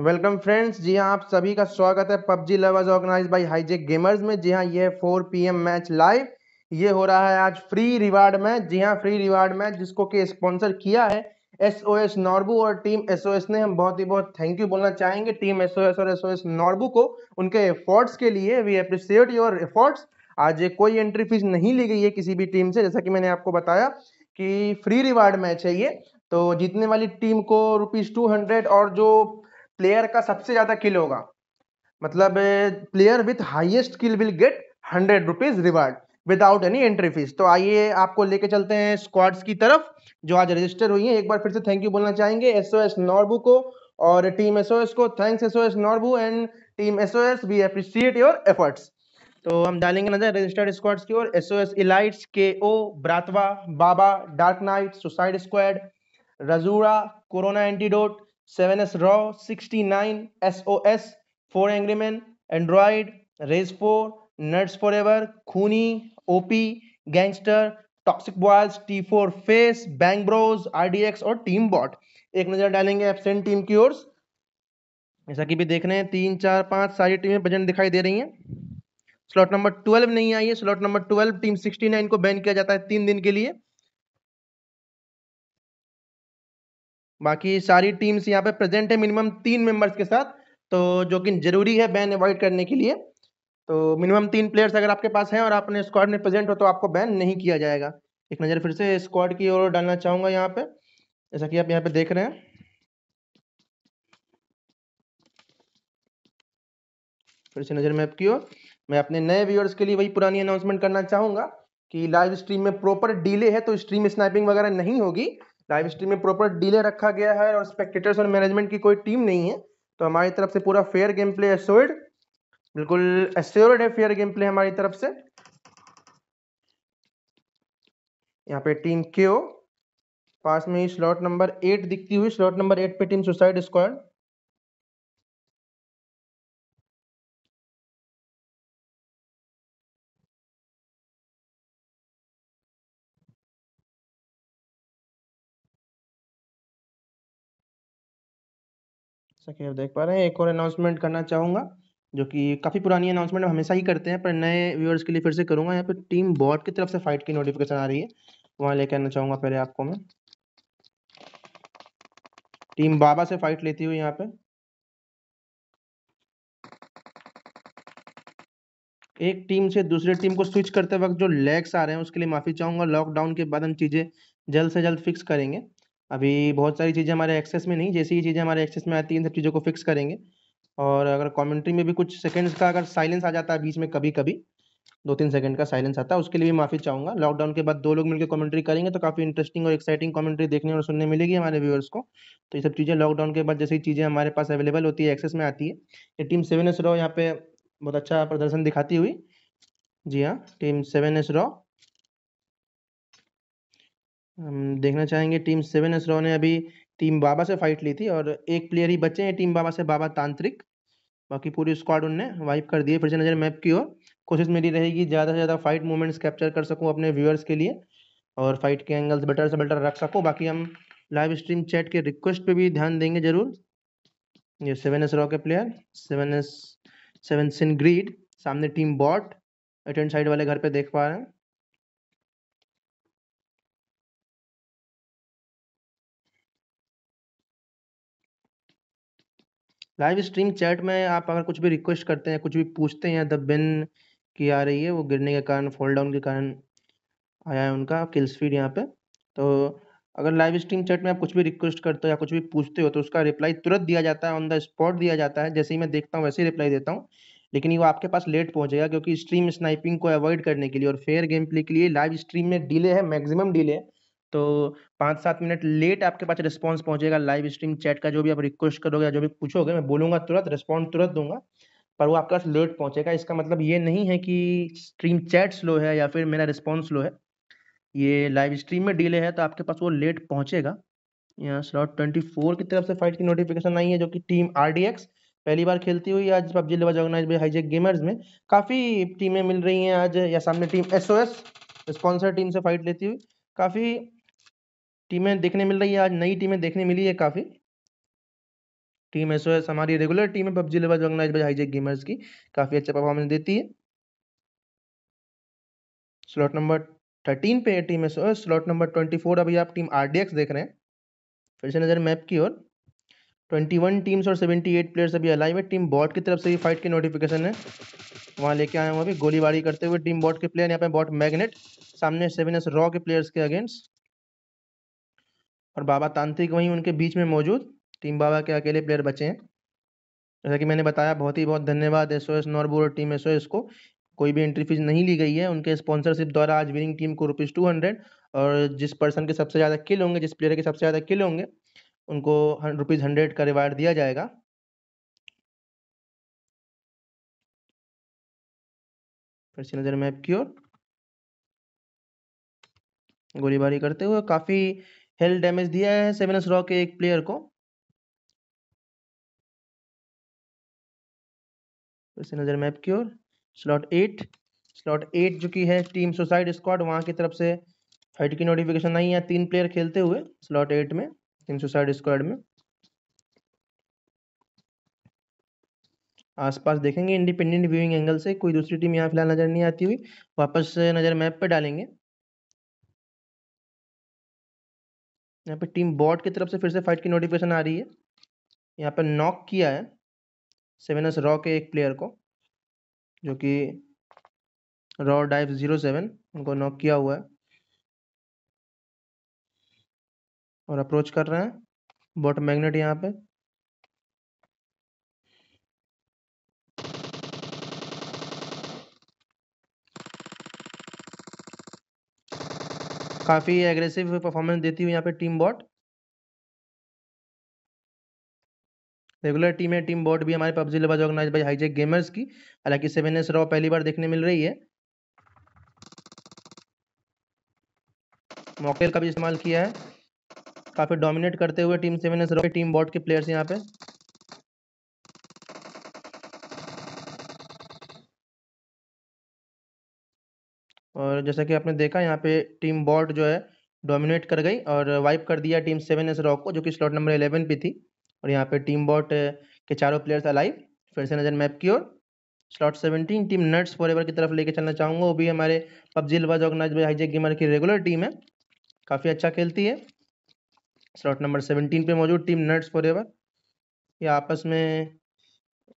welcome friends जी हाँ आप सभी का स्वागत है PUBG lovers organise by hijack gamers में जी हाँ ये four P M match live ये हो रहा है आज फ्री रिवार्ड मैच जी हाँ फ्री रिवार्ड मैच जिसको कि स्पॉन्सर किया है एस ओ एस नॉर्बू और टीम एस ओ एस ने हम बहुत ही बहुत थैंक यू बोलना चाहेंगे टीम एस ओ एस और एस ओ एस नॉर्बू को उनके एफर्ट्स के लिए वी अप्रिशिएट योर एफर्ट्स आज कोई एंट्री फीस नहीं ली गई है किसी भी टीम से जैसा कि मैंने आपको बताया कि फ्री रिवार्ड मैच है ये तो जीतने वाली टीम को रुपीज़ टू हंड्रेड और जो प्लेयर का सबसे ज्यादा किल होगा मतलब player with highest kill will get hundred rupees reward without any entry fees तो आइए आपको लेके चलते हैं स्क्वाड्स की तरफ जो आज रजिस्टर हुई है एक बार फिर से थैंक यू बोलना चाहेंगे एस ओ एस नॉर्बू को और टीम एस ओ एस को thanks S O S Norbu and team S O S we appreciate your efforts तो हम डालेंगे नजर रजिस्टर्ड स्क्वाड्स की ओर S O S elites K O bratva Baba dark knight suicide squad Rajura corona antidote seven S raw sixty nine S O S four angry man android rage four nuts for ever खूनी O P gangster toxic boys T four face bank bros R D X और team bot एक नजर डालेंगे absent team की ओर जैसा कि भी देख रहे हैं तीन चार पाँच सारी टीमें प्रजेंट दिखाई दे रही हैं स्लॉट नंबर ट्वेल्व नहीं आई है slot number twelve team sixty nine को बैन किया जाता है तीन दिन के लिए बाकी सारी टीम्स यहाँ पे प्रेजेंट है मिनिमम तीन मेंबर्स के साथ तो जो कि जरूरी है बैन अवॉइड करने के लिए तो मिनिमम तीन प्लेयर्स अगर आपके पास हैं और आपने स्क्वाड में प्रेजेंट हो तो आपको बैन नहीं किया जाएगा एक नज़र फिर से स्क्वाड की ओर डालना चाहूँगा यहाँ पे जैसा कि आप यहाँ पे देख रहे हैं फिर से नज़र मैप की ओर मैं अपने नए व्यूअर्स के लिए वही पुरानी अनाउंसमेंट करना चाहूँगा कि लाइव स्ट्रीम में प्रॉपर डीले है तो स्ट्रीम स्नैपिंग वगैरह नहीं होगी लाइव स्ट्रीम में प्रॉपर डिले रखा गया है और स्पेक्टेटर्स और मैनेजमेंट की कोई टीम नहीं है तो हमारी तरफ से पूरा फेयर गेम प्ले एश्योर्ड बिल्कुल एश्योर्ड है फेयर गेम प्ले हमारी तरफ से यहाँ पे टीम के पास में ही स्लॉट नंबर एट दिखती हुई स्लॉट नंबर एट पे टीम सुसाइड स्क्वाड जैसा कि आप देख पा रहे हैं एक और अनाउंसमेंट करना चाहूँगा जो कि काफ़ी पुरानी अनाउंसमेंट हमेशा ही करते हैं पर नए व्यूअर्स के लिए फिर से करूँगा यहाँ पर टीम बॉट की तरफ से फाइट की नोटिफिकेशन आ रही है वहाँ लेकर आना चाहूँगा पहले आपको मैं टीम बाबा से फाइट लेती हुई यहाँ पे एक टीम से दूसरे टीम को स्विच करते वक्त जो लैग्स आ रहे हैं उसके लिए माफ़ी चाहूंगा लॉकडाउन के बाद हम चीज़ें जल्द से जल्द फिक्स करेंगे अभी बहुत सारी चीज़ें हमारे एक्सेस में नहीं जैसी ही चीज़ें हमारे एक्सेस में आती है इन सब चीज़ों को फिक्स करेंगे और अगर कमेंट्री में भी कुछ सेकंड्स का अगर साइलेंस आ जाता है बीच में कभी कभी दो तीन सेकंड का साइलेंस आता है उसके लिए भी माफ़ी चाहूँगा लॉकडाउन के बाद दो लोग मिलकर कमेंट्री करेंगे तो काफ़ी इंटरेस्टिंग और एक्साइटिंग कमेंट्री देखने और सुनने मिलेगी हमारे व्यूअर्स को तो ये सब चीज़ें लॉकडाउन के बाद जैसी चीज़ें हमारे पास अवेलेबल होती है एक्सेस में आती है ये टीम सेवन एस रॉ यहाँ पे बहुत अच्छा प्रदर्शन दिखाती हुई जी हाँ टीम सेवन एस रॉ हम देखना चाहेंगे टीम सेवन एस ने अभी टीम बाबा से फाइट ली थी और एक प्लेयर ही बचे हैं टीम बाबा से बाबा तांत्रिक बाकी पूरी स्क्वाड उनने वाइप कर दी है फिर से नज़र मैप की ओर कोशिश मेरी रहेगी ज़्यादा से ज़्यादा फाइट मूवमेंट्स कैप्चर कर सकूँ अपने व्यूअर्स के लिए और फाइट के एंगल्स बेटर से बेटर रख सकूँ बाकी हम लाइव स्ट्रीम चैट के रिक्वेस्ट पर भी ध्यान देंगे जरूर ये सेवन एस के player seven S seven sin greed सामने टीम बॉट एटेंड साइड वाले घर पे देख पा रहे हैं लाइव स्ट्रीम चैट में आप अगर कुछ भी रिक्वेस्ट करते हैं कुछ भी पूछते हैं द बिन की आ रही है वो गिरने के कारण फॉल डाउन के कारण आया है उनका किल स्पीड यहाँ पे तो अगर लाइव स्ट्रीम चैट में आप कुछ भी रिक्वेस्ट करते हो या कुछ भी पूछते हो तो उसका रिप्लाई तुरंत दिया जाता है ऑन द स्पॉट दिया जाता है जैसे ही मैं देखता हूँ वैसे ही रिप्लाई देता हूँ लेकिन वो आपके पास लेट पहुंचेगा क्योंकि स्ट्रीम स्नाइपिंग को अवॉइड करने के लिए और फेयर गेम प्ले के लिए लाइव स्ट्रीम में डिले है मैक्सिमम डिले है तो पाँच सात मिनट लेट आपके पास रिस्पॉन्स पहुंचेगा लाइव स्ट्रीम चैट का जो भी आप रिक्वेस्ट करोगे जो भी पूछोगे मैं बोलूँगा तुरंत रिस्पॉन्स तुरंत दूंगा पर वो आपके पास लेट पहुंचेगा इसका मतलब ये नहीं है कि स्ट्रीम चैट स्लो है या फिर मेरा रिस्पॉन्स स्लो है ये लाइव स्ट्रीम में डिले है तो आपके पास वो लेट पहुँचेगा यहाँ स्लॉट ट्वेंटी फोर की तरफ से फाइट की नोटिफिकेशन आई है जो कि टीम आर डी एक्स पहली बार खेलती हुई आज PUBG level organise hijack gamers में काफ़ी टीमें मिल रही हैं आज या सामने team S O S sponsor team से फाइट लेती हुई काफ़ी टीमें देखने मिल रही है आज नई टीमें देखने मिली है काफ़ी टीम एस हमारी रेगुलर टीम है PUBG level organise by hijack gamers की काफ़ी अच्छा परफॉर्मेंस देती है स्लॉट नंबर थर्टीन पे है team S slot number twenty four अभी आप टीम आर डी एक्स देख रहे हैं फिर से नज़र मैप की ओर ट्वेंटी वन टीम्स और सेवेंटी एट प्लेयर्स अभी अलाइव है टीम बॉट की तरफ से भी फाइट की नोटिफिकेशन है वहाँ लेके आए हूँ अभी गोलीबारी करते हुए टीम बॉट के प्लेयर यहाँ पे बॉट मैगनेट सामने सेवन एस रॉ के प्लेयर्स के अगेंस्ट और बाबा तांत्रिक वहीं उनके बीच में मौजूद टीम बाबा के अकेले प्लेयर बचे हैं जैसा कि मैंने बताया बहुत ही बहुत धन्यवाद S O S Norbor team S O S को कोई भी एंट्री फीस नहीं ली गई है उनके स्पॉन्सरशिप द्वारा आज विनिंग टीम को रुपीज़ टू हंड्रेड और जिस पर्सन के सबसे ज़्यादा किल होंगे जिस प्लेयर के सबसे ज़्यादा किल होंगे उनको रुपीज़ हंड्रेड का रिवार्ड दिया जाएगा फिर से नज़र मैप की ओर गोलीबारी करते हुए काफ़ी हेल डैमेज दिया है सेवेनस रॉ के एक प्लेयर को फिर नजर मैप की ओर स्लॉट एट स्लॉट एट जो की है टीम सुसाइड स्क्वाड वहां की तरफ से फाइट की नोटिफिकेशन आई है तीन प्लेयर खेलते हुए स्लॉट एट में टीम सुसाइड स्क्वाड में आसपास देखेंगे इंडिपेंडेंट व्यूइंग एंगल से कोई दूसरी टीम यहाँ फिलहाल नज़र नहीं आती हुई वापस नज़र मैप पे डालेंगे यहाँ पे टीम बॉट की तरफ से फिर से फाइट की नोटिफिकेशन आ रही है यहाँ पे नॉक किया है सेवेनस रॉ के एक प्लेयर को जो कि रॉ डाइव जीरो सेवन उनको नॉक किया हुआ है और अप्रोच कर रहे हैं बॉट मैग्नेट यहाँ पे काफ़ी एग्रेसिव परफॉर्मेंस देती हुई यहाँ पे टीम बॉट रेगुलर टीम है टीम बॉट भी हमारे PUBG level organise by hijack gamers की हालांकि सेवन एस रॉ पहली बार देखने मिल रही है मॉकेल का भी इस्तेमाल किया है काफ़ी डोमिनेट करते हुए team seven S raw team bot के प्लेयर्स यहाँ पे और जैसा कि आपने देखा यहाँ पे टीम बॉट जो है डोमिनेट कर गई और वाइप कर दिया टीम सेवन एस रॉक को जो कि स्लॉट नंबर एलेवन पे थी और यहाँ पे टीम बॉट के चारों प्लेयर्स अलाइव फिर से नज़र मैप की ओर slot seventeen team nuts for की तरफ लेके चलना चाहूँगा वो भी हमारे PUBG lovers organise hijack gamer की रेगुलर टीम है काफ़ी अच्छा खेलती है स्लॉट नंबर सेवनटीन पे मौजूद टीम नट्स फॉर ये आपस में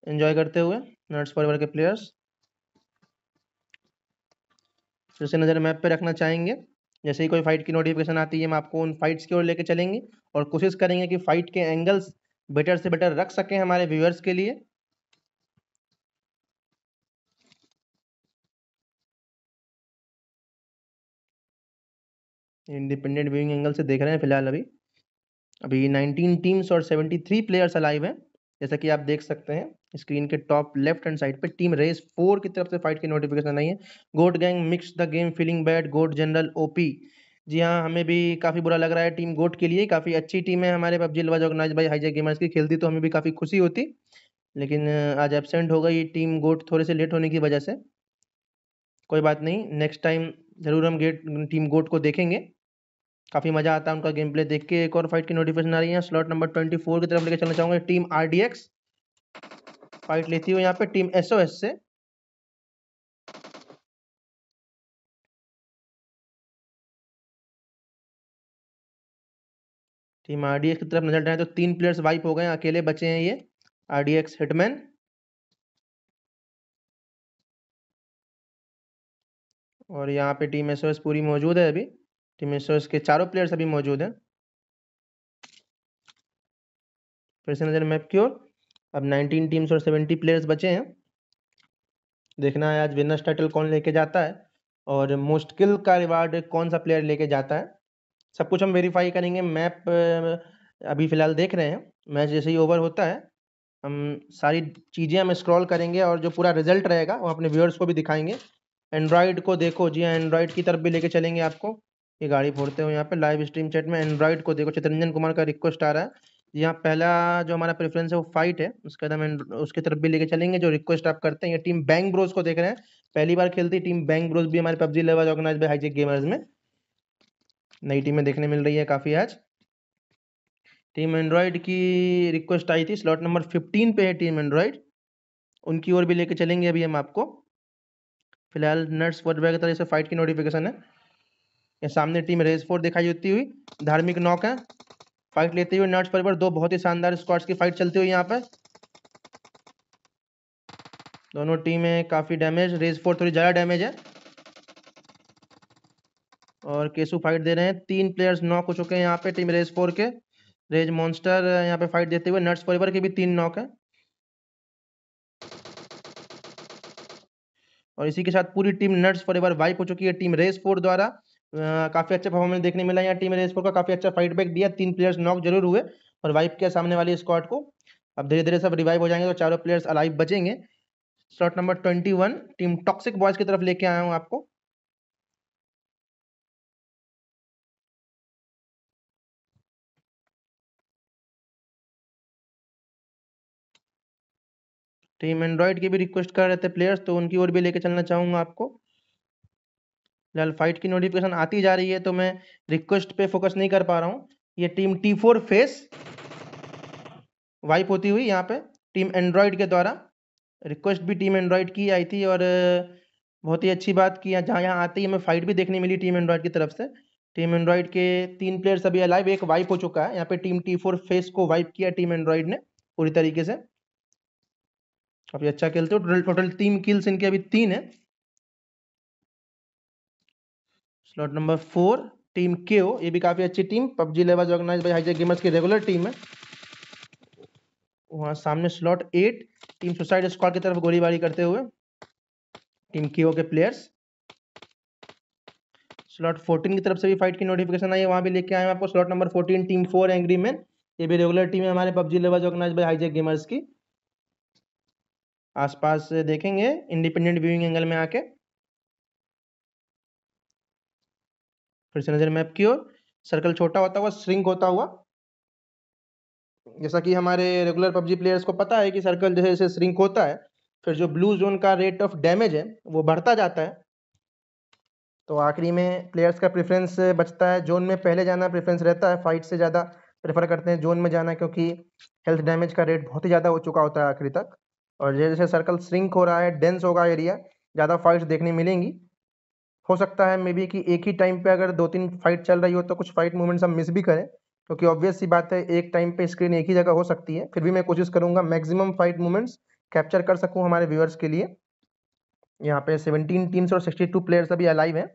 इन्जॉय करते हुए नट्स फॉर के प्लेयर्स तो इसे नज़र मैप पे रखना चाहेंगे जैसे ही कोई फाइट की नोटिफिकेशन आती है हम आपको उन फाइट्स की ओर लेके चलेंगे और कोशिश करेंगे कि फाइट के एंगल्स बेटर से बेटर रख सकें हमारे व्यूअर्स के लिए इंडिपेंडेंट व्यूइंग एंगल से देख रहे हैं फिलहाल अभी अभी 19 टीम्स और 73 प्लेयर्स अलाइव हैं जैसा कि आप देख सकते हैं स्क्रीन के टॉप लेफ्ट हैंड साइड पे टीम रेस फोर की तरफ से फाइट की नोटिफिकेशन आई है goat gang mix the game feeling bad goat general OP जी हाँ हमें भी काफ़ी बुरा लग रहा है टीम गोट के लिए काफ़ी अच्छी टीम है हमारे पबजी लवाज ऑर्गनाइज भाई हाईजे गेमर्स की खेलती तो हमें भी काफ़ी खुशी होती लेकिन आज एबसेंट हो गई टीम गोट थोड़े से लेट होने की वजह से कोई बात नहीं नेक्स्ट टाइम ज़रूर हम गेट टीम गोट को देखेंगे काफ़ी मज़ा आता है उनका गेम प्ले देख के एक और फाइट की नोटिफिकेशन आ रही है स्लॉट नंबर ट्वेंटी फोर की तरफ लेके चलना चाहूँगा team R D X fight लेती हुई यहाँ पे टीम एस ओ एस से टीम आर डी एक्स की तरफ नजर डाले तो तीन प्लेयर्स वाइप हो गए अकेले बचे हैं ये आर डी एक्स हिटमैन और यहाँ पे टीम एस ओ एस पूरी मौजूद है अभी टीम इंश्योरेंस के चारों प्लेयर्स अभी मौजूद हैं फिर से नजर मैप की ओर अब 19 टीम्स और 70 प्लेयर्स बचे हैं देखना है आज विनर्स टाइटल कौन लेके जाता है और मोस्ट किल का रिवार्ड कौन सा प्लेयर लेके जाता है सब कुछ हम वेरीफाई करेंगे मैप अभी फ़िलहाल देख रहे हैं मैच जैसे ही ओवर होता है हम सारी चीज़ें हम स्क्रॉल करेंगे और जो पूरा रिजल्ट रहेगा वो अपने व्यूअर्स को भी दिखाएंगे एंड्रॉयड को देखो जी एंड्रॉयड हाँ, की तरफ भी लेके चलेंगे आपको ये गाड़ी फोड़ते हुए यहाँ पे लाइव स्ट्रीम चैट में एंड्रॉइड को देखो चितरंजन कुमार का रिक्वेस्ट आ रहा है यहाँ पहला जो हमारा प्रेफरेंस है वो फाइट है उसके बाद हम उसकी तरफ भी लेके चलेंगे जो रिक्वेस्ट आप करते हैं ये टीम बैंक ब्रोज को देख रहे हैं पहली बार खेलती टीम बैंक ब्रोज भी हमारे PUBG level organise by hijack gamers में नई टीमें देखने मिल रही है काफ़ी आज टीम एंड्रॉयड की रिक्वेस्ट आई थी स्लॉट नंबर फिफ्टीन पे है टीम एंड्रॉयड उनकी ओर भी लेके चलेंगे अभी हम आपको फिलहाल नर्स वर्ड बैग तरह से फाइट की नोटिफिकेशन है या सामने टीम रेस फोर दिखाई देती हुई धार्मिक नौक है फाइट लेते हुए नर्स परिवार दो बहुत ही शानदार स्क्वाड्स की फाइट चलती हुई यहाँ पे दोनों टीमें काफी डैमेज रेस फोर थोड़ी ज्यादा डैमेज है और केसु फाइट दे रहे हैं तीन प्लेयर्स नॉक हो चुके हैं यहाँ पे टीम रेस फोर के रेज मॉन्स्टर यहाँ पे फाइट देते हुए नट्स परिवार के भी तीन नॉक है और इसी के साथ पूरी टीम नट्स परिवार वाइप हो चुकी है टीम रेस फोर द्वारा काफ़ी अच्छा परफॉर्मेंस देखने मिला यहाँ टीम रेसकोर का काफ़ी अच्छा फाइट बैक दिया तीन प्लेयर्स नॉक जरूर हुए और वाइप किया सामने वाली स्क्वाड को अब धीरे धीरे सब रिवाइव हो जाएंगे तो चारों प्लेयर्स अलाइव बचेंगे slot number twenty one team toxic boys की तरफ लेके आया हूँ आपको टीम एंड्रॉयड की भी रिक्वेस्ट कर रहे थे प्लेयर्स तो उनकी ओर भी लेके चलना चाहूंगा आपको फिलहाल फाइट की नोटिफिकेशन आती जा रही है तो मैं रिक्वेस्ट पे फोकस नहीं कर पा रहा हूँ ये team T four face wipe होती हुई यहाँ पे टीम एंड्रॉयड के द्वारा रिक्वेस्ट भी टीम एंड्रॉयड की आई थी और बहुत ही अच्छी बात की जहाँ यहाँ आती है हमें फाइट भी देखने मिली टीम एंड्रॉयड की तरफ से टीम एंड्रॉयड के तीन प्लेयर्स अभी अलाइव एक वाइप हो चुका है यहाँ पे टीम टी फोर फेस को वाइप किया टीम एंड्रॉयड ने पूरी तरीके से अभी अच्छा खेलते हो टोटल तीन किल्स इनके अभी तीन है स्लॉट नंबर फोर टीम के ओ ये भी काफ़ी अच्छी team PUBG level organise by hijack gamers की रेगुलर टीम है वहाँ सामने slot eight team suicide squad की तरफ गोलीबारी करते हुए टीम के ओ के प्लेयर्स स्लॉट फोर्टीन की तरफ से भी फाइट की नोटिफिकेशन आई है वहाँ भी लेके आए हैं आपको slot number fourteen team four angry man ये भी रेगुलर टीम है हमारे PUBG level organise by hijack gamers की आसपास देखेंगे इंडिपेंडेंट व्यूइंग एंगल में आके फिर से नजर मैप की ओर सर्कल छोटा होता हुआ श्रिंक होता हुआ जैसा कि हमारे रेगुलर पबजी प्लेयर्स को पता है कि सर्कल जैसे जैसे श्रिंक होता है फिर जो ब्लू जोन का रेट ऑफ डैमेज है वो बढ़ता जाता है तो आखिरी में प्लेयर्स का प्रेफरेंस बचता है जोन में पहले जाना प्रेफरेंस रहता है फाइट से ज़्यादा प्रेफर करते हैं जोन में जाना क्योंकि हेल्थ डैमेज का रेट बहुत ही ज़्यादा हो चुका होता है आखिरी तक और जैसे जैसे सर्कल श्रिंक हो रहा है डेंस होगा एरिया ज़्यादा फाइट्स देखने मिलेंगी हो सकता है मे बी कि एक ही टाइम पे अगर दो तीन फाइट चल रही हो तो कुछ फाइट मूवमेंट्स हम मिस भी करें क्योंकि तो ऑब्वियस सी बात है एक टाइम पे स्क्रीन एक ही जगह हो सकती है फिर भी मैं कोशिश करूंगा मैक्सिमम फाइट मूवमेंट्स कैप्चर कर सकूं हमारे व्यूअर्स के लिए यहाँ पे सेवनटीन टीम्स और सिक्सटी टू प्लेयर्स अभी अलाइव हैं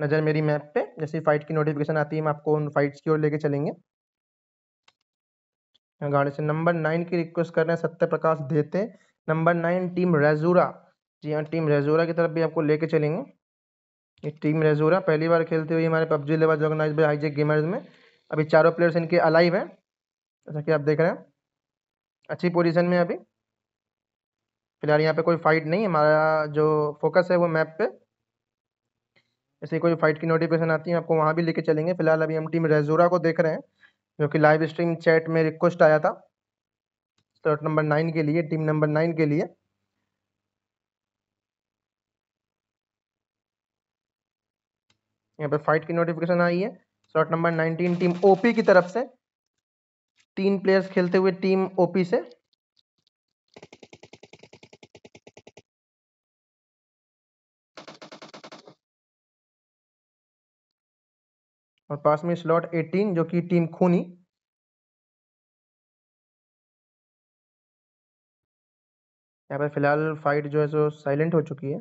नज़र मेरी मैप पे जैसे फाइट की नोटिफिकेशन आती है हम आपको उन फाइट्स की ओर लेके चलेंगे गाड़ी से नंबर नाइन की रिक्वेस्ट कर रहे हैं सत्य प्रकाश देते नंबर नाइन टीम रेजूरा जी हाँ टीम रेजोरा की तरफ भी आपको लेके चलेंगे ये टीम रेजोरा पहली बार खेलते हुए हमारे PUBG level organise by hijack gamers में अभी चारों प्लेयर्स इनके अलाइव हैं जैसा कि आप देख रहे हैं अच्छी पोजिशन में अभी फिलहाल यहाँ पर कोई फाइट नहीं हमारा जो फोकस है वो मैप पर ऐसे कोई फाइट की नोटिफिकेशन आती है आपको वहाँ भी लेके चलेंगे फिलहाल अभी हम टीम रेजोरा को देख रहे हैं जो कि लाइव स्ट्रीम चैट में रिक्वेस्ट आया था स्लॉट नंबर नाइन के लिए टीम नंबर नाइन के लिए यहाँ पे फाइट की नोटिफिकेशन आई है शॉट नंबर 19 टीम ओपी की तरफ से तीन प्लेयर्स खेलते हुए टीम ओपी से और पास में स्लॉट 18 जो कि टीम खूनी यहाँ पे फिलहाल फाइट जो है सो साइलेंट हो चुकी है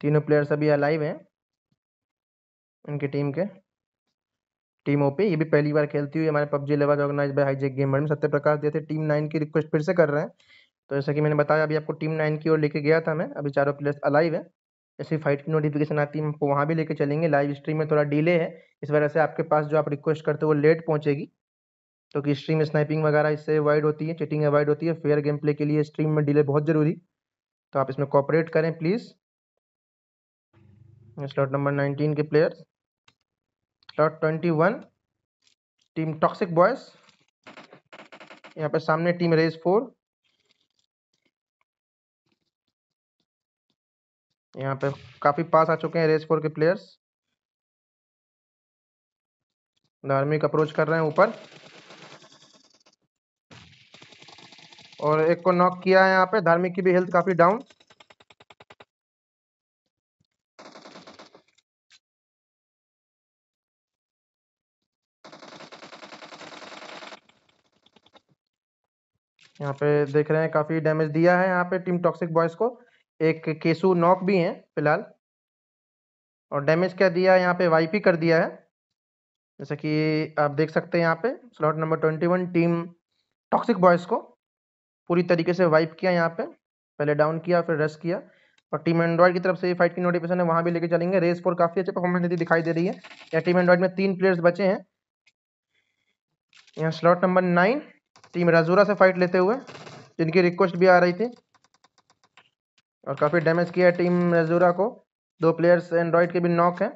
तीनों प्लेयर्स अभी अलाइव हैं उनकी टीम के टीम पे ये भी पहली बार खेलती हुई हमारे PUBG level organise high hijack gamer में सत्य प्रकाश देते टीम नाइन की रिक्वेस्ट फिर से कर रहे हैं तो जैसा कि मैंने बताया अभी आपको टीम नाइन की ओर लेके गया था मैं अभी चारों प्लेयर्स अलाइव है ऐसी फाइट की नोटिफिकेशन आती है आपको वहाँ भी लेके चलेंगे लाइव स्ट्रीम में थोड़ा डिले है इस वजह से आपके पास जो आप रिक्वेस्ट करते हो वो लेट पहुँचेगी क्योंकि तो स्ट्रीम स्नाइपिंग वगैरह इससे अवॉइड होती है चिटिंग अवॉइड होती है फेयर गेम प्ले के लिए स्ट्रीम में डिले बहुत ज़रूरी तो आप इसमें कॉपरेट करें प्लीज़ स्लॉट नंबर नाइनटीन के players dot twenty one team toxic boys यहाँ पे सामने टीम रेज फोर यहाँ पे काफी पास आ चुके हैं रेस फोर के प्लेयर्स धार्मिक अप्रोच कर रहे हैं ऊपर और एक को नॉक किया है यहाँ पे धार्मिक की भी हेल्थ काफी डाउन यहाँ पे देख रहे हैं काफी डैमेज दिया है यहाँ पे टीम टॉक्सिक बॉयज को एक केसू नॉक भी है फिलहाल और डैमेज क्या दिया है यहाँ पे वाईपी कर दिया है जैसा कि आप देख सकते हैं यहाँ पे slot number twenty one team toxic boys को पूरी तरीके से वाइप किया यहाँ पे पहले डाउन किया फिर रेस्ट किया और टीम एंड्रॉइड की तरफ से फाइट की नोटिफिकेशन है वहाँ भी लेके चलेंगे रेस फोर काफ़ी अच्छे परफॉर्मेंस देती दिखाई दे रही है या टीम एंड्रॉइड में तीन प्लेयर्स बचे हैं यहाँ slot number nine team Rajura से फाइट लेते हुए जिनकी रिक्वेस्ट भी आ रही थी और काफ़ी डैमेज किया है टीम राजूरा को दो प्लेयर्स एंड्रॉयड के भी नॉक हैं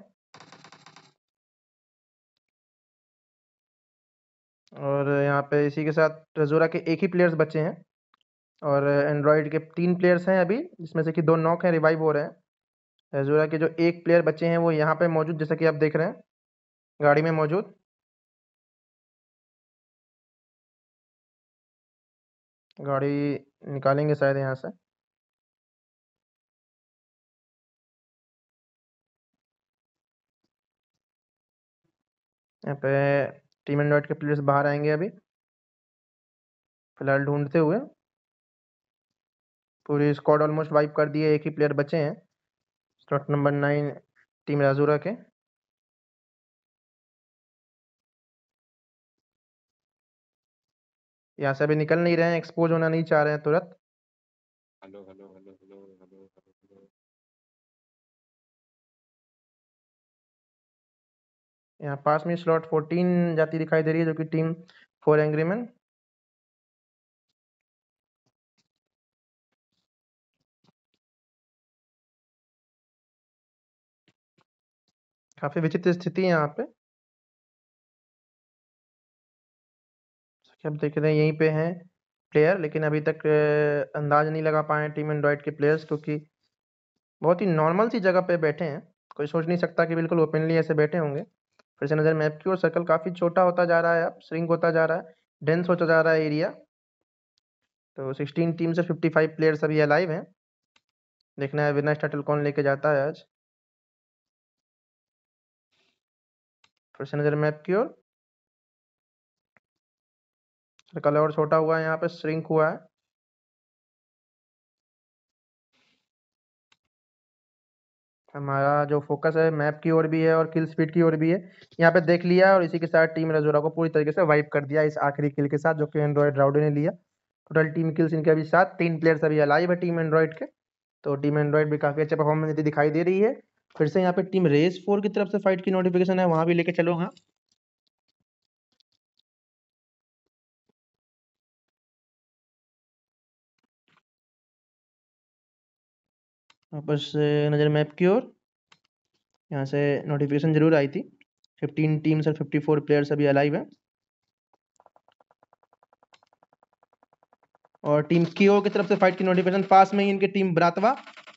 और यहाँ पे इसी के साथ रजूरा के एक ही प्लेयर्स बचे हैं और एंड्रॉयड के तीन प्लेयर्स हैं अभी जिसमें से कि दो नॉक हैं रिवाइव हो रहे हैं रजोरा के जो एक प्लेयर बचे हैं वो यहाँ पे मौजूद जैसा कि आप देख रहे हैं गाड़ी में मौजूद गाड़ी निकालेंगे शायद यहाँ से यहाँ पे टीम एंड के प्लेयर्स बाहर आएंगे अभी फिलहाल ढूंढते हुए पूरी स्क्वाड ऑलमोस्ट वाइप कर दिए एक ही प्लेयर बचे हैं slot number nine team Rajura के यहाँ से अभी निकल नहीं रहे हैं एक्सपोज होना नहीं चाह रहे हैं तुरंत hello hello hello hello hello hello यहाँ पास में स्लॉट फोर्टीन जाती दिखाई दे रही है जो कि टीम फोर एग्रीमेंट काफी विचित्र स्थिति है यहाँ पे हम देख रहे हैं यहीं पे हैं प्लेयर लेकिन अभी तक अंदाज नहीं लगा पाए टीम एंड्रॉयड के प्लेयर्स क्योंकि बहुत ही नॉर्मल सी जगह पे बैठे हैं कोई सोच नहीं सकता कि बिल्कुल ओपनली ऐसे बैठे होंगे फिर से नज़र मैप की और सर्कल काफ़ी छोटा होता जा रहा है अब श्रिंक होता जा रहा है डेंस होता जा रहा है एरिया तो सिक्सटीन टीम से फिफ्टी फाइव प्लेयर्स अभी अलाइव हैं देखना है विनर टाइटल कौन लेके जाता है आज फिर से नज़र मैप की ओर सर्कल और छोटा हुआ है यहाँ पे श्रिंक हुआ है हमारा जो फोकस है मैप की ओर भी है और किल स्पीड की ओर भी है यहाँ पे देख लिया और इसी के साथ टीम रजोरा को पूरी तरीके से वाइप कर दिया इस आखिरी किल के साथ जो कि एंड्रॉयड राउडो ने लिया टोटल टीम किल्स इनके अभी साथ तीन प्लेयर्स अभी अलाइव है टीम एंड्रॉयड के तो टीम एंड्रॉयड भी काफ़ी अच्छा परफॉर्मेंस दिखाई दे रही है फिर से यहाँ पे टीम रेस फोर की तरफ से फाइट की नोटिफिकेशन है वहाँ भी लेके चलो हाँ वापस नज़र मैप की ओर यहाँ से नोटिफिकेशन ज़रूर आई थी फिफ्टीन टीम्स और फिफ्टी फोर प्लेयर्स अभी अलाइव हैं और टीम की की तरफ से फाइट की नोटिफिकेशन फास्ट में ही इनके टीम ब्रातवा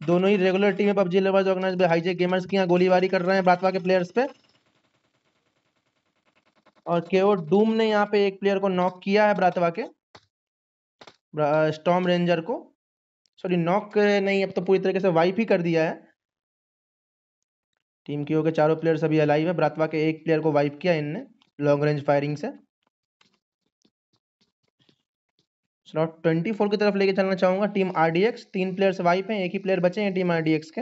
दोनों ही रेगुलर टीम है PUBG lovers organise hijack gamers की यहाँ गोलीबारी कर रहे हैं ब्रातवा के प्लेयर्स पे और केओ डूम ने यहाँ पे एक प्लेयर को नॉक किया है ब्रातवा के स्टॉम रेंजर को सॉरी नॉक नहीं अब तो पूरी तरीके से वाइप ही कर दिया है टीम की ओर के चारों प्लेयर्स अभी अलाइव है ब्रातवा के एक प्लेयर को वाइप किया इनने लॉन्ग रेंज फायरिंग से स्लॉट ट्वेंटी फोर की तरफ लेके चलना चाहूंगा टीम आरडीएक्स तीन प्लेयर्स वाइप हैं एक ही प्लेयर बचे हैं टीम आरडीएक्स के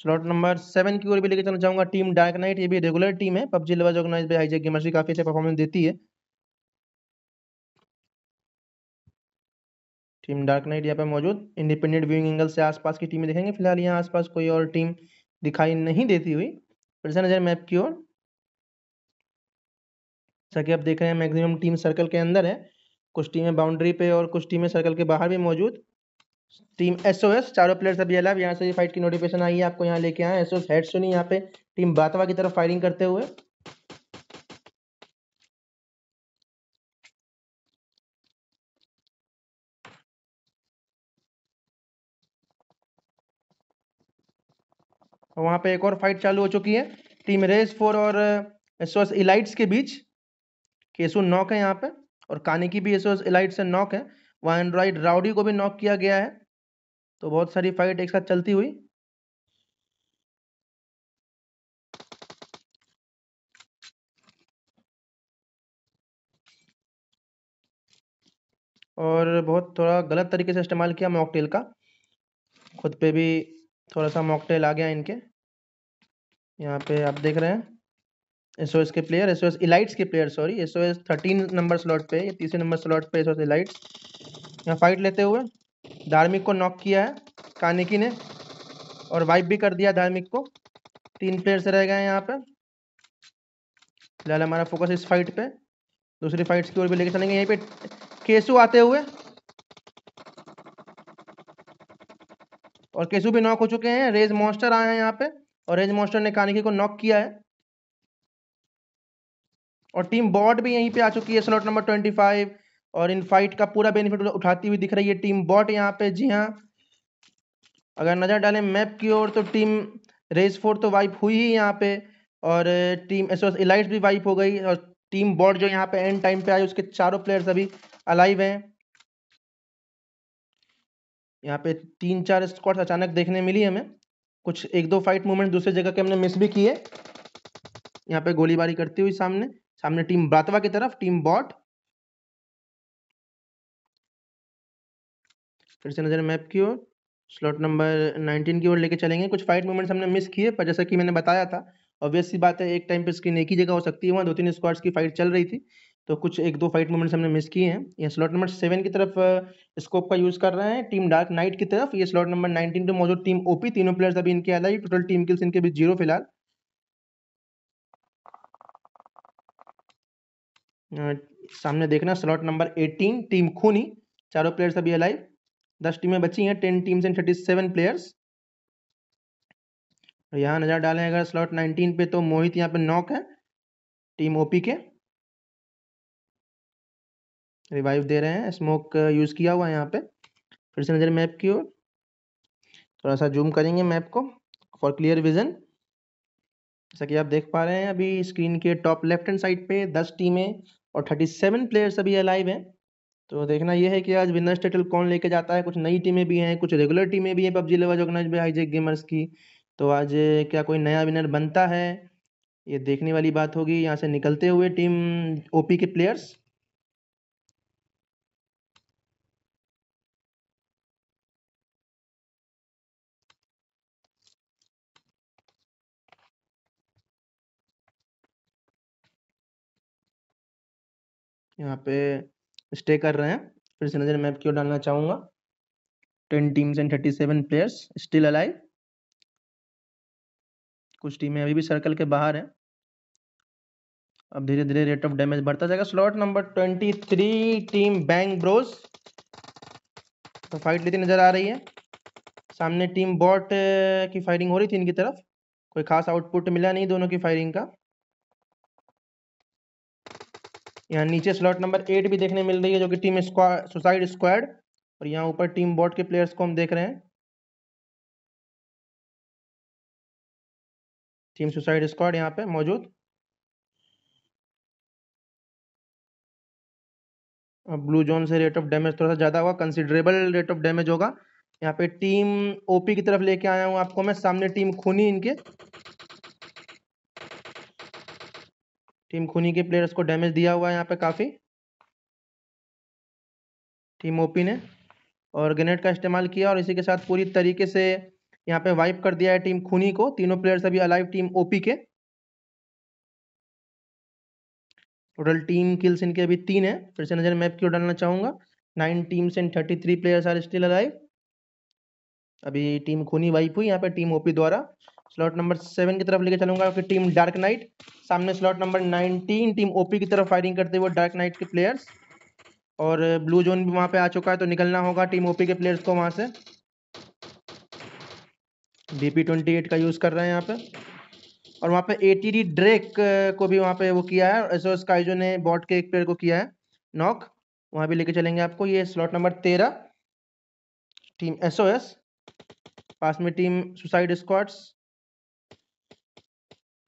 स्लॉट नंबर सेवन की ओर भी लेके चलना चाहूंगा टीम डार्क नाइट ये भी रेगुलर टीम है PUBG level organise by hijack गेमर्सी काफ़ी अच्छा परफॉर्मेंस देती है टीम डार्क नाइट यहाँ पे मौजूद इंडिपेंडेंट व्यूइंग एंगल से आसपास की टीमें देखेंगे फिलहाल यहाँ आसपास कोई और टीम दिखाई नहीं देती हुई फिर से नज़र मैप की ओर जैसा कि आप देख रहे हैं मैक्सिमम टीम सर्कल के अंदर है कुछ टीमें बाउंड्री पे और कुछ टीमें सर्कल के बाहर भी मौजूद टीम एसओएस चारों प्लेयर्स अभी अलाव यहाँ से फाइट की नोटिफिकेशन आई है आपको यहाँ लेके आए एसओएस हेड सुनी यहाँ पे टीम बातवा की तरफ फायरिंग करते हुए वहां पे एक और फाइट चालू हो चुकी है टीम रेस फोर और एसओएस uh, इलाइट्स के बीच केसु नॉक है यहाँ पे और कानिकी भी एसओएस इलाइट से नॉक है वहाँ एंड्रॉइड राउडी को भी नॉक किया गया है तो बहुत सारी फाइट एक साथ चलती हुई और बहुत थोड़ा गलत तरीके से इस्तेमाल किया मॉकटेल का खुद पे भी थोड़ा सा मॉकटेल आ गया इनके यहाँ पे आप देख रहे हैं एस ओ एस के player S O S elites के player sorry S O S thirteen number slot पे तीसरे नंबर स्लॉट पे एस ओ एस इलाइट्स यहाँ फाइट लेते हुए धार्मिक को नॉक किया है कानिकी ने और वाइप भी कर दिया धार्मिक को तीन प्लेयर्स रह गए यहाँ पे फिलहाल हमारा फोकस इस फाइट पे दूसरी फाइट्स की ओर भी लेके चलेंगे यहीं पे केसु आते हुए और केसु भी नॉक हो चुके हैं रेज मॉन्स्टर आए हैं यहाँ पे और रेज मॉन्स्टर ने कानिकी को नॉक किया है और टीम बॉट भी यहीं पे आ चुकी है स्लॉट नंबर ट्वेंटी फाइव और इन फाइट का पूरा बेनिफिट उठाती हुई दिख रही है टीम बॉट यहाँ पे जी हाँ अगर नज़र डालें मैप की ओर तो टीम रेस फोर तो वाइप हुई ही यहाँ पे और टीम एस इलाइट भी वाइप हो गई और टीम बॉट जो यहाँ पे एंड टाइम पे आई उसके चारों प्लेयर्स अभी अलाइव हैं यहाँ पे तीन चार स्कॉट अचानक देखने मिली हमें कुछ एक दो फाइट मूवमेंट दूसरी जगह के हमने मिस भी किए यहाँ पे गोलीबारी करती हुई सामने सामने टीम ब्रातवा की तरफ टीम बॉट फिर से नज़र मैप की ओर स्लॉट नंबर नाइनटीन की ओर लेके चलेंगे कुछ फाइट मूवमेंट्स हमने मिस किए पर जैसा कि मैंने बताया था ऑब्वियस सी बात है एक टाइम पे स्क्रीन एक ही जगह हो सकती है वहाँ दो तीन स्क्वाड्स की फाइट चल रही थी तो कुछ एक दो फाइट मूवमेंट्स हमने मिस किए हैं ये स्लॉट नंबर सेवन की तरफ स्कोप का यूज़ कर रहे हैं टीम डार्क नाइट की तरफ ये स्लॉट नंबर नाइनटीन पर मौजूद टीम ओपी तीनों प्लेयर्स अभी इनके अलाइव टोटल टीम किल्स इनके बीच जीरो फिलहाल सामने देखना स्लॉट नंबर एटीन टीम खूनी चारों प्लेयर्स अभी अलाइव दस टीमें बची हैं ten teams and thirty seven players यहाँ नज़र डालें अगर स्लॉट नाइनटीन पे तो मोहित यहाँ पे नॉक है टीम ओपी के रिवाइव दे रहे हैं स्मोक यूज़ uh, किया हुआ है यहाँ पे फिर से नज़र मैप की ओर थोड़ा सा जूम करेंगे मैप को फॉर क्लियर विजन जैसा कि आप देख पा रहे हैं अभी स्क्रीन के टॉप लेफ्ट हैंड साइड पे दस टीमें और थर्टी सेवन प्लेयर्स अभी अलाइव हैं तो देखना ये है कि आज विनर्स टाइटल कौन लेके जाता है कुछ नई टीमें भी हैं कुछ रेगुलर टीमें भी हैं PUBG level organise hijack gamers की तो आज क्या कोई नया विनर बनता है ये देखने वाली बात होगी यहाँ से निकलते हुए टीम ओपी के प्लेयर्स यहाँ पे स्टे कर रहे हैं फिर से नजर मैप की ओर डालना चाहूंगा ten teams and thirty seven players still alive कुछ टीमें अभी भी सर्कल के बाहर हैं अब धीरे धीरे रेट ऑफ डैमेज बढ़ता जाएगा slot number twenty three team bang bros तो फाइट लेती नजर आ रही है सामने टीम बॉट की फायरिंग हो रही थी इनकी तरफ कोई खास आउटपुट मिला नहीं दोनों की फायरिंग का यहाँ नीचे स्लॉट नंबर एट भी देखने मिल रही है जो कि टीम स्क्वाड सुसाइड स्क्वाड और यहाँ ऊपर टीम बोर्ड के प्लेयर्स को हम देख रहे हैं टीम सुसाइड स्क्वाड यहाँ पे मौजूद अब ब्लू जोन से रेट ऑफ डैमेज थोड़ा सा ज़्यादा होगा कंसिडरेबल रेट ऑफ डैमेज होगा यहाँ पे टीम ओपी की तरफ लेके आया हूँ आपको मैं सामने टीम खूनी इनके टीम खूनी के प्लेयर्स को डैमेज दिया हुआ है यहाँ पे काफ़ी टीम ओपी ने और ग्रेनेड का इस्तेमाल किया और इसी के साथ पूरी तरीके से यहाँ पे वाइप कर दिया है टीम खूनी को तीनों प्लेयर्स अभी अलाइव टीम ओपी के टोटल टीम किल्स इनके अभी तीन है फिर से नज़र मैप की ओर डालना चाहूँगा nine teams and thirty three players are still alive अभी टीम खूनी वाइप हुई यहाँ पे टीम ओपी द्वारा स्लॉट नंबर सेवन की तरफ लेके चलूंगा कि टीम डार्क नाइट सामने slot number nineteen team OP की तरफ फायरिंग करते हुए डार्क नाइट के प्लेयर्स और ब्लू जोन भी वहां पे आ चुका है तो निकलना होगा टीम ओपी के प्लेयर्स को वहां से बीपी ट्वेंटी एट का यूज कर रहे हैं यहाँ पे और वहाँ पे एटीडी ड्रेक को भी वहाँ पे वो किया है एसओ स्काइजो ने बॉट के एक प्लेयर को किया है नॉक वहाँ भी लेके चलेंगे आपको ये स्लॉट नंबर तेरह टीम एसओएस पास में टीम सुसाइड स्क्वाड्स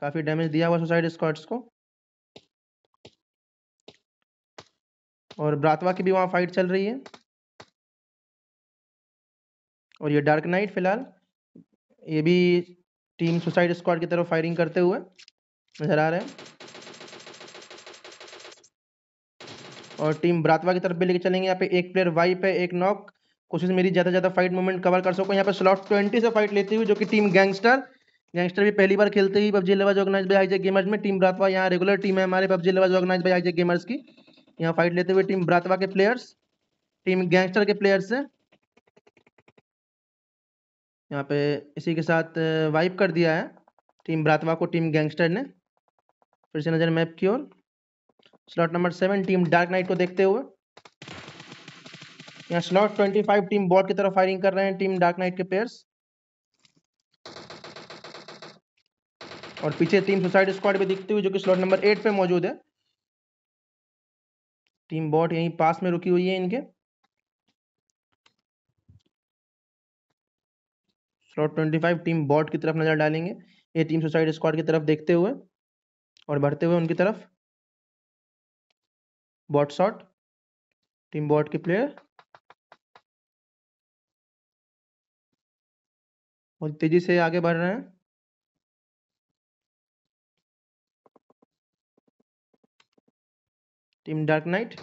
काफी डैमेज दिया हुआ सुसाइड स्क्वाड्स को और ब्रातवा की भी वहां फाइट चल रही है और ये डार्क नाइट फिलहाल ये भी टीम सुसाइड स्क्वाड की तरफ फायरिंग करते हुए नजर आ रहे हैं और टीम ब्रातवा की तरफ भी लेके चलेंगे यहाँ पे एक प्लेयर वाई पे एक नॉक कोशिश मेरी ज़्यादा ज़्यादा फाइट मूवमेंट कवर कर सको यहाँ पे स्लॉट ट्वेंटी से फाइट लेती हुई जो कि टीम गैंगस्टर गैंगस्टर भी पहली बार खेलते ही PUBG lovers organise by IJ gamers में टीम ब्रातवा यहाँ रेगुलर टीम है हमारे PUBG lovers organise by IJ gamers की यहाँ फाइट लेते हुए टीम ब्रातवा के प्लेयर्स टीम गैंगस्टर के प्लेयर्स से यहाँ पे इसी के साथ वाइप कर दिया है टीम ब्रातवा को टीम गैंगस्टर ने फिर से नज़र मैप की ओर slot number seven team dark knight को देखते हुए यहाँ slot twenty five team bot की तरफ फायरिंग कर रहे हैं टीम डार्क नाइट के प्लेयर्स और पीछे टीम सुसाइड स्क्वाड भी दिखती हुई जो कि स्लॉट नंबर एट पे मौजूद है टीम बॉट यहीं पास में रुकी हुई है इनके slot twenty five team bot की तरफ नजर डालेंगे ये टीम सुसाइड स्क्वाड की तरफ देखते हुए और बढ़ते हुए उनकी तरफ बॉट शॉट टीम बॉट के प्लेयर और तेजी से आगे बढ़ रहे हैं टीम डार्क नाइट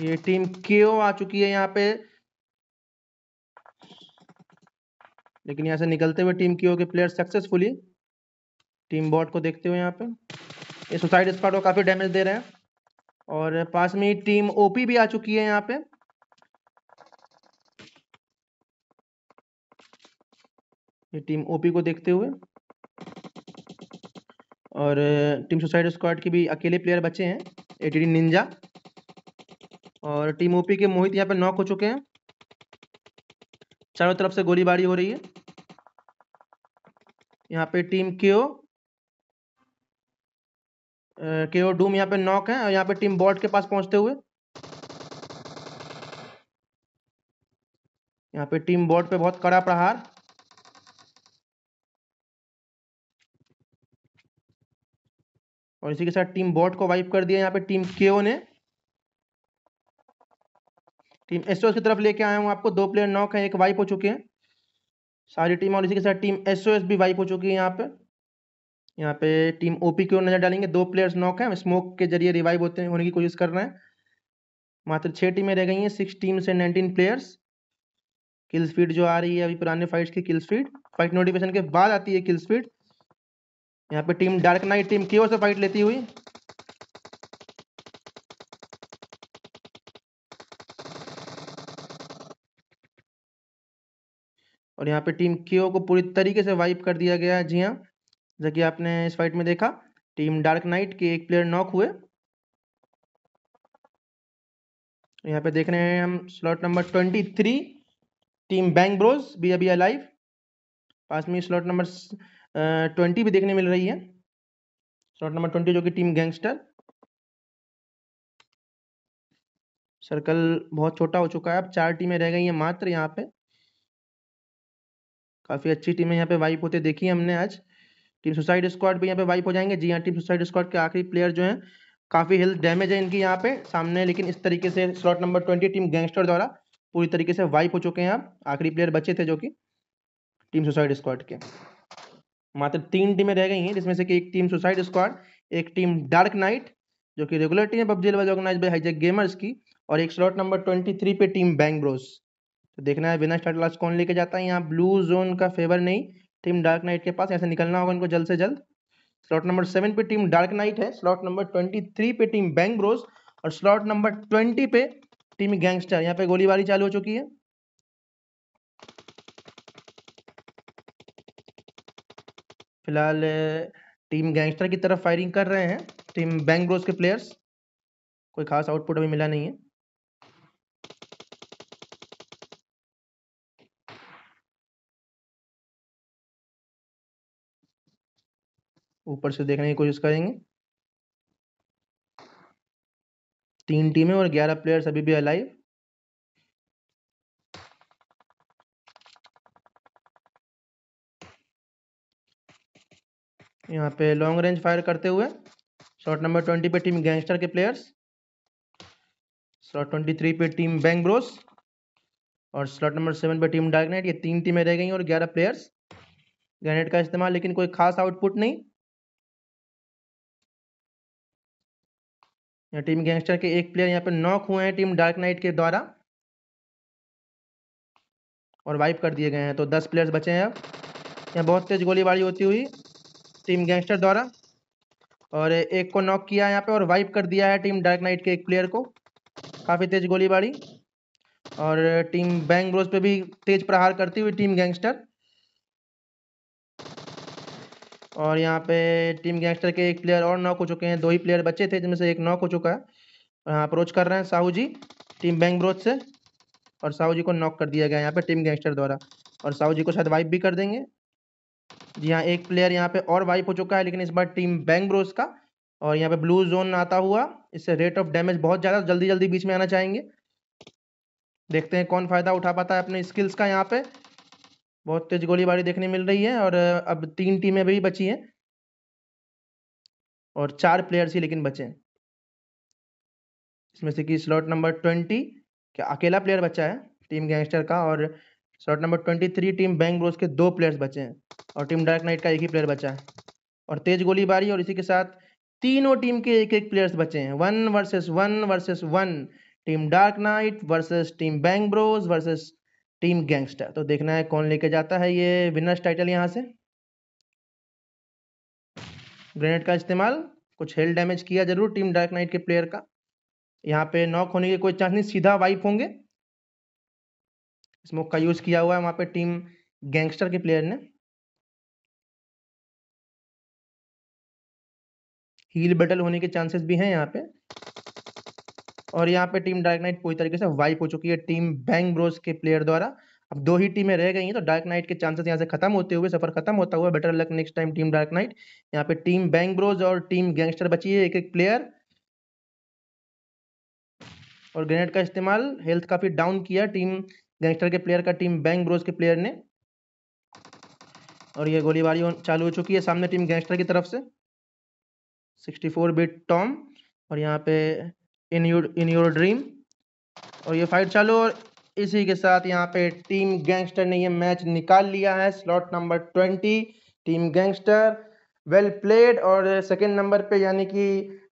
ये टीम केओ आ चुकी है यहाँ पे लेकिन यहां से निकलते हुए टीम केओ के प्लेयर सक्सेसफुली टीम बॉट को देखते हुए यहाँ पे ये सुसाइड स्पॉट को काफ़ी डैमेज दे रहे हैं और पास में टीम ओपी भी आ चुकी है यहाँ पे ये टीम ओपी को देखते हुए और टीम सुसाइड स्क्वाड के भी अकेले प्लेयर बचे हैं एटीडी निंजा और टीम ओपी के मोहित यहाँ पे नॉक हो चुके हैं चारों तरफ से गोलीबारी हो रही है यहाँ पे टीम केओ केओ डूम यहाँ पे नॉक है और यहाँ पे टीम बॉल्ट के पास पहुंचते हुए यहाँ पे टीम बॉल्ट पे बहुत कड़ा प्रहार और इसी के साथ टीम बॉट को वाइप कर दिया यहाँ पे टीम केओ ने टीम एसओ की तरफ लेके आया हूँ आपको दो प्लेयर नॉक हैं एक वाइप हो चुके हैं सारी टीम और इसी के साथ टीम एसओएस भी वाइप हो चुकी है यहाँ पे यहाँ पे टीम ओपी की ओर नजर डालेंगे दो प्लेयर्स नॉक हैं स्मोक के जरिए रिवाइव होते होने की कोशिश कर रहे हैं मात्र छः टीमें रह गई हैं सिक्स टीम से नाइनटीन प्लेयर्स किल स्पीड जो आ रही है अभी पुराने फाइट्स की किल स्पीड फाइट नोटिफिकेशन के बाद आती है किल स्पीड यहाँ पे टीम डार्क नाइट टीम की ओर से फाइट लेती हुई और यहाँ पे टीम क्यो को पूरी तरीके से वाइप कर दिया गया है जी हाँ जबकि कि आपने इस फाइट में देखा टीम डार्क नाइट के एक प्लेयर नॉक हुए यहाँ पे देख रहे हैं हम slot number twenty three team bank bros बी अभी अलाइव पास में स्लॉट नंबर ट्वेंटी भी देखने मिल रही है स्लॉट नंबर ट्वेंटी जो कि टीम गैंगस्टर सर्कल बहुत छोटा हो चुका है अब चार टीमें रह गई हैं मात्र यहाँ पे काफ़ी अच्छी टीमें यहाँ पे वाइप होते देखी हमने आज टीम सुसाइड स्क्वाड भी यहाँ पे वाइप हो जाएंगे जी हाँ टीम सुसाइड स्क्वाड के आखिरी प्लेयर जो हैं काफ़ी हेल्थ डैमेज है इनकी यहाँ पे सामने लेकिन इस तरीके से slot number twenty team gangster द्वारा पूरी तरीके से वाइप हो चुके हैं आप आखिरी प्लेयर बचे थे जो कि टीम सुसाइड स्क्वाड के मात्र तीन टीमें रह गई हैं जिसमें से कि एक टीम सुसाइड स्क्वाड एक टीम डार्क नाइट जो कि रेगुलर टीम है PUBG organise by hijack gamers की और एक स्लॉट नंबर ट्वेंटी थ्री पे टीम बैंग ब्रोस तो देखना है बिना स्टार्ट लास्ट कौन लेके जाता है यहाँ ब्लू जोन का फेवर नहीं टीम डार्क नाइट के पास ऐसे से निकलना होगा इनको जल्द से जल्द स्लॉट नंबर सेवन पे टीम डार्क नाइट है स्लॉट नंबर ट्वेंटी थ्री पे टीम बैंग ब्रोस और स्लॉट नंबर ट्वेंटी पे टीम गैंगस्टर यहाँ पे गोलीबारी चालू हो चुकी है फिलहाल टीम गैंगस्टर की तरफ फायरिंग कर रहे हैं टीम बैंग्रोज के प्लेयर्स कोई खास आउटपुट अभी मिला नहीं है ऊपर से देखने की कोशिश करेंगे तीन टीमें और ग्यारह प्लेयर्स अभी भी अलाइव यहाँ पे लॉन्ग रेंज फायर करते हुए शॉट नंबर ट्वेंटी पे टीम गैंगस्टर के प्लेयर्स स्लॉट ट्वेंटी थ्री पे टीम बैंक ब्रोस और स्लॉट नंबर सेवन पे टीम डार्कनेट ये तीन टीमें रह गई और ग्यारह प्लेयर्स ग्रेनेड का इस्तेमाल लेकिन कोई खास आउटपुट नहीं या टीम गैंगस्टर के एक प्लेयर यहाँ पे नॉक हुए हैं टीम डार्क नाइट के द्वारा और वाइप कर दिए गए हैं तो दस प्लेयर्स बचे हैं अब यहाँ बहुत तेज गोलीबारी होती हुई टीम गैंगस्टर द्वारा और एक को नॉक किया यहाँ पे और वाइप कर दिया है टीम डार्क नाइट के एक प्लेयर को काफ़ी तेज गोलीबारी और टीम बैंग ब्रोज पे भी तेज प्रहार करती हुई टीम गैंगस्टर और यहाँ पे टीम गैंगस्टर के एक प्लेयर और नॉक हो चुके हैं दो ही प्लेयर बचे थे जिनमें से एक नॉक हो चुका है यहाँ अप्रोच कर रहे हैं Sahu ji team bang bros से और साहू जी को नॉक कर दिया गया यहाँ पे टीम गैंगस्टर द्वारा और साहू जी को शायद वाइप भी कर देंगे जी हाँ एक प्लेयर यहाँ पे और वाइप हो चुका है लेकिन इस बार टीम बैंग ब्रोस का और यहाँ पे ब्लू जोन आता हुआ इससे रेट ऑफ डैमेज बहुत ज़्यादा जल्दी जल्दी बीच में आना चाहेंगे देखते हैं कौन फ़ायदा उठा पाता है अपने स्किल्स का यहाँ पे बहुत तेज गोलीबारी देखने मिल रही है और अब तीन टीमें भी बची हैं और चार प्लेयर्स ही लेकिन बचे हैं इसमें से कि स्लॉट नंबर ट्वेंटी क्या अकेला प्लेयर बचा है टीम गैंगस्टर का और shot number twenty three team bank bros के दो प्लेयर्स बचे हैं और टीम डार्क नाइट का एक ही प्लेयर बचा है और तेज गोलीबारी और इसी के साथ तीनों टीम के एक एक प्लेयर्स बचे हैं one versus one versus one team dark knight versus team bank bros versus team gangster तो देखना है कौन लेके जाता है ये विनर्स टाइटल यहाँ से ग्रेनेड का इस्तेमाल कुछ हेल्थ डैमेज किया जरूर टीम डार्क नाइट के प्लेयर का यहाँ पे नॉक होने के कोई चांस नहीं सीधा वाइप होंगे स्मोक का यूज किया हुआ है वहां पे टीम गैंगस्टर के प्लेयर ने हील बैटल होने के चांसेस भी हैं यहाँ पे और यहाँ पे टीम डार्क नाइट पूरी तरीके से वाइप हो चुकी है टीम बैंग ब्रोस के प्लेयर द्वारा अब दो ही टीमें रह गई हैं तो डार्क नाइट के चांसेस यहाँ से खत्म होते हुए सफर खत्म होता हुआ better luck next time team dark knight यहाँ पे टीम बैंग ब्रोज और टीम गैंगस्टर बची है एक एक प्लेयर और ग्रेनेड का इस्तेमाल हेल्थ काफी डाउन किया टीम गैंगस्टर के प्लेयर का टीम बैंक ब्रोज के प्लेयर ने और ये गोलीबारी चालू हो चुकी है सामने टीम गैंगस्टर की तरफ से 64 बिट टॉम और यहाँ पे in your in your dream और ये फाइट चालू और इसी के साथ यहाँ पे टीम गैंगस्टर ने ये मैच निकाल लिया है slot number twenty team gangster well played और सेकेंड नंबर पे यानी कि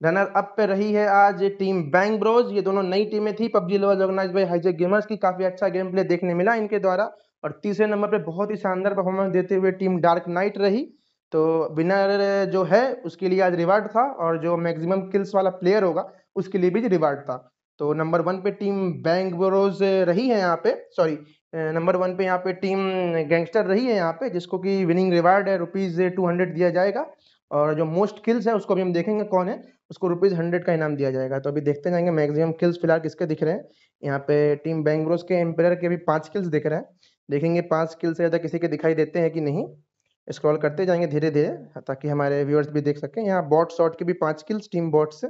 रनर अप पे रही है आज टीम बैंग ब्रोज ये दोनों नई टीमें थी PUBG lovers organise by hijack gamers की काफ़ी अच्छा गेम प्ले देखने मिला इनके द्वारा और तीसरे नंबर पे बहुत ही शानदार परफॉर्मेंस देते हुए टीम डार्क नाइट रही तो विनर जो है उसके लिए आज रिवार्ड था और जो मैक्सिमम किल्स वाला प्लेयर होगा उसके लिए भी रिवार्ड था तो नंबर वन पे टीम बैंग ब्रोज रही है यहाँ पे सॉरी नंबर वन पे यहाँ पे टीम गैंगस्टर रही है यहाँ पे जिसको कि विनिंग रिवार्ड है रुपीज़ टू हंड्रेड दिया जाएगा और जो मोस्ट किल्स है उसको अभी हम देखेंगे कौन है उसको रुपीज़ हंड्रेड का इनाम दिया जाएगा तो अभी देखते जाएंगे मैक्सिमम किल्स फिलहाल किसके दिख रहे हैं यहाँ पे टीम बैंगलोर के एम्पायर के भी पाँच किल्स दिख रहे हैं देखेंगे पाँच किल्स से ज़्यादा किसी के दिखाई देते हैं कि नहीं स्क्रॉल करते जाएंगे धीरे धीरे ताकि हमारे व्यूअर्स भी देख सकें यहाँ बॉट शॉट के भी पाँच किल्स टीम बॉट से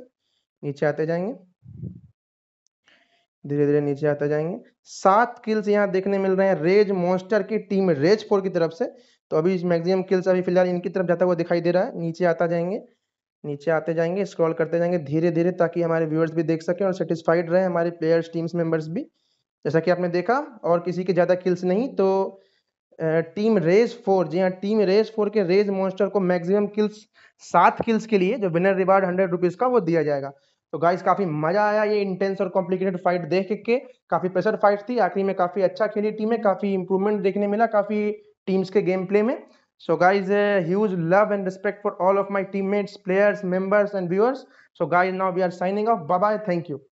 नीचे आते जाएंगे धीरे धीरे नीचे आते जाएंगे सात किल्स यहाँ देखने मिल रहे हैं रेज मॉन्स्टर की टीम रेज फोर की तरफ से तो अभी मैक्सिमम किल्स अभी फिलहाल इनकी तरफ जाता हुआ दिखाई दे रहा है नीचे आता जाएंगे नीचे आते जाएंगे स्क्रॉल करते जाएंगे धीरे धीरे ताकि हमारे व्यूअर्स भी देख सकें और सेटिस्फाइड रहे हमारे प्लेयर्स टीम्स मेंबर्स भी जैसा कि आपने देखा और किसी के ज़्यादा किल्स नहीं तो टीम रेज फोर जी हाँ टीम रेस फोर के रेज मॉन्स्टर को मैक्सिमम किल्स सात किल्स के लिए जो विनर रिवार्ड हंड्रेड रुपीज़ का वो दिया जाएगा तो गाइस काफ़ी मज़ा आया ये इंटेंस और कॉम्प्लिकेटेड फाइट देख के काफ़ी प्रेशर फाइट थी आखिरी में काफ़ी अच्छा खेली टीम में काफ़ी इंप्रूवमेंट देखने मिला काफ़ी टीम्स के गेम प्ले में so guys huge love and respect for all of my team mates players members and viewers so guys now we are signing off bye thank you